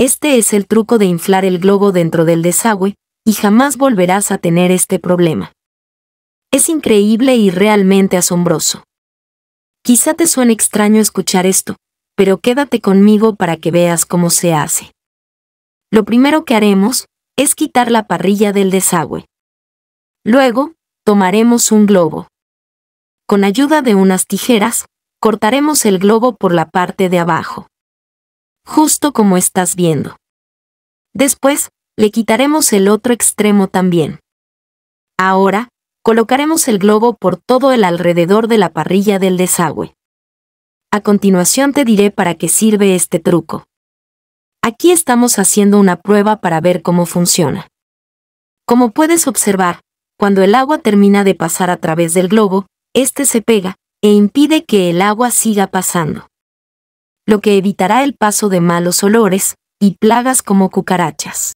Este es el truco de inflar el globo dentro del desagüe, y jamás volverás a tener este problema. Es increíble y realmente asombroso. Quizá te suene extraño escuchar esto, pero quédate conmigo para que veas cómo se hace. Lo primero que haremos es quitar la parrilla del desagüe. Luego, tomaremos un globo. Con ayuda de unas tijeras, cortaremos el globo por la parte de abajo justo como estás viendo. Después, le quitaremos el otro extremo también. Ahora, colocaremos el globo por todo el alrededor de la parrilla del desagüe. A continuación te diré para qué sirve este truco. Aquí estamos haciendo una prueba para ver cómo funciona. Como puedes observar, cuando el agua termina de pasar a través del globo, este se pega, e impide que el agua siga pasando lo que evitará el paso de malos olores y plagas como cucarachas.